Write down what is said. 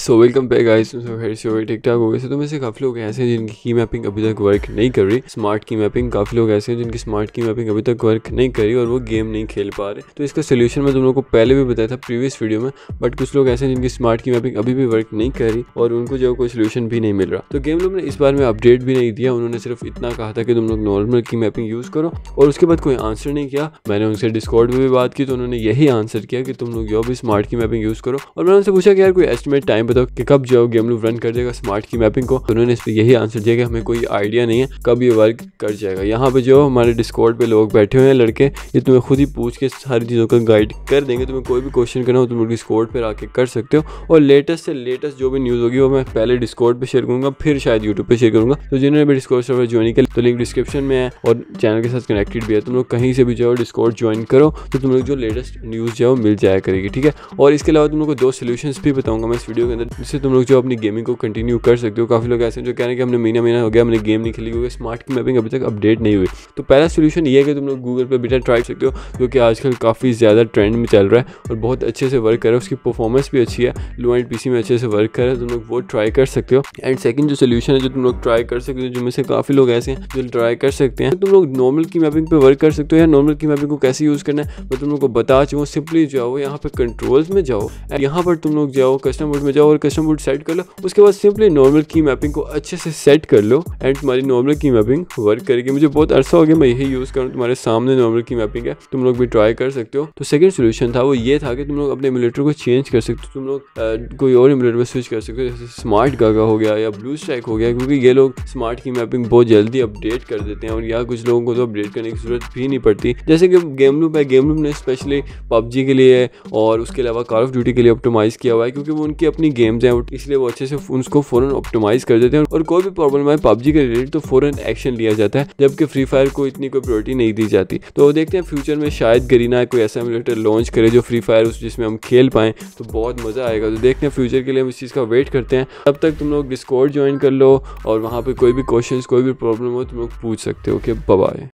so welcome back guys ठीक ठाक हो गए तो में काफ़ी लोग ऐसे हैं जिनकी की मैपिंग अभी तक वर्क नहीं कर रही स्मार्ट की मैपिंग काफ़ी लोग ऐसे हैं जिनकी स्मार्ट की मैपिंग अभी तक वर्क नहीं रही और वो गेम नहीं खेल पा रहे तो इसका सोल्यूशन मैं तुम लोग को पहले भी बताया था प्रीवियस वीडियो में बट कुछ लोग ऐसे हैं जिनकी स्मार्ट की मैपिंग अभी भी वर्क नहीं करी और उनको जो कोई सोल्यूशन भी नहीं मिल रहा तो गेम लोग ने इस बार में अपडेट भी नहीं दिया उन्होंने सिर्फ इतना कहा था कि तुम लोग नॉर्मल की मैपिंग यूज़ करो और उसके बाद कोई आंसर नहीं किया मैंने उनसे डिस्कॉर्ड में भी बात की तो उन्होंने यही आंसर किया कि तुम लोग यो भी स्मार्ट की मैपिंग यूज़ करो और मैंने उनसे पूछा कि यार कोई एस्टिमेट टाइम बताओ तो कि कब जो गेम लूप रन कर देगा स्मार्ट की मैपिंग को तो उन्होंने इस पर यही आंसर दिया कि हमें कोई आइडिया नहीं है कब ये वर्क कर जाएगा यहाँ पे जो हमारे डिस्कॉर्ड पे लोग बैठे हुए हैं लड़के ये तुम्हें खुद ही पूछ के सारी चीज़ों का गाइड कर देंगे तुम्हें कोई भी क्वेश्चन करना हो तो तुम लोग डिस्कॉर्ड पर आके कर सकते हो और लेटेस्ट से लेटेस्ट जो भी न्यूज़ होगी वो मैं पहले डिस्कॉर्ड पर शेयर करूँगा फिर शायद यूट्यूब पर शेयर करूँगा तो जिन्होंने भी डिस्कॉर्ड सर्वर ज्वाइन किया तो लिंक डिस्क्रिप्शन में है और चैनल के साथ कनेक्टेड भी है तुम लोग कहीं से भी जाओ डिस्कॉर्ड ज्वाइन करो तो तुम लोग जो लेटेस्ट न्यूज़ जो मिल जाया करेगी ठीक है और इसके अलावा तुम लोग को दो सोल्यूशन भी बताऊँगा मैं इस वीडियो वीडियो के अंदर जिससे तुम लोग जो अपनी गेमिंग को कंटिन्यू कर सकते हो काफ़ी लोग ऐसे हैं जो कह रहे हैं कि हमने महीना महीना हो गया हमने गेम नहीं खेली क्योंकि स्मार्ट की मैपिंग अभी तक अपडेट नहीं हुई तो पहला सोल्यूशन ये है कि तुम लोग गूगल पर बेटा ट्राई सकते हो जो कि आजकल काफ़ी ज़्यादा ट्रेंड में चल रहा है और बहुत अच्छे से वर्क कर रहा है उसकी परफॉर्मेंस भी अच्छी है लो एंड पी में अच्छे से वर्क कर रहा है तुम लोग वो ट्राई कर सकते हो एंड सेकंड जो सोल्यूशन है जो तुम लोग ट्राई कर सकते हो जिनमें से काफ़ी लोग ऐसे हैं जो ट्राई कर सकते हैं तुम लोग नॉर्मल की मैपिंग पर वर्क कर सकते हो या नॉर्मल की मैपिंग को कैसे यूज़ करना है मैं तुम लोग को बता चुका हूँ सिंपली जाओ यहाँ पर कंट्रोल्स में जाओ यहाँ पर तुम लोग जाओ कस्टम में जाओ और कस्टम बूट सेट कर लो उसके बाद सिंपली नॉर्मल की मैपिंग को अच्छे से सेट कर लो एंड तुम्हारी नॉर्मल की मैपिंग वर्क करेगी मुझे बहुत अरसा हो गया मैं यही यूज़ करूँ तुम्हारे सामने नॉर्मल की मैपिंग है तुम लोग भी ट्राई कर सकते हो तो सेकेंड सोल्यूशन था वो ये था कि तुम लोग अपने एमुलेटर को चेंज कर सकते हो तुम लोग कोई और एमुलेटर में स्विच कर सकते हो जैसे स्मार्ट गागा हो गया या ब्लू स्ट्राइक हो गया क्योंकि ये लोग स्मार्ट की मैपिंग बहुत जल्दी अपडेट कर देते हैं और या कुछ लोगों को तो अपडेट करने की जरूरत भी नहीं पड़ती जैसे कि गेम लूप है गेम लूप ने स्पेशली पबजी के लिए और उसके अलावा कॉल ऑफ ड्यूटी के लिए ऑप्टोमाइज़ किया हुआ है क्योंकि वो उनकी अपनी जितनी गेम्स हैं इसलिए वो अच्छे से उसको फ़ौरन ऑप्टोमाइज कर देते हैं और कोई भी प्रॉब्लम है पबजी के रिलेटेड तो फ़ौरन एक्शन लिया जाता है जबकि फ्री फायर को इतनी कोई प्रायोरिटी नहीं दी जाती तो देखते हैं फ्यूचर में शायद गरीना कोई ऐसा एमुलेटर लॉन्च करे जो फ्री फायर उस जिसमें हम खेल पाएँ तो बहुत मज़ा आएगा तो देखते हैं फ्यूचर के लिए हम इस चीज़ का वेट करते हैं तब तक तुम लोग डिस्कॉर्ड ज्वाइन कर लो और वहाँ पर कोई भी क्वेश्चन कोई भी प्रॉब्लम हो तुम लोग पूछ सकते हो कि बबाए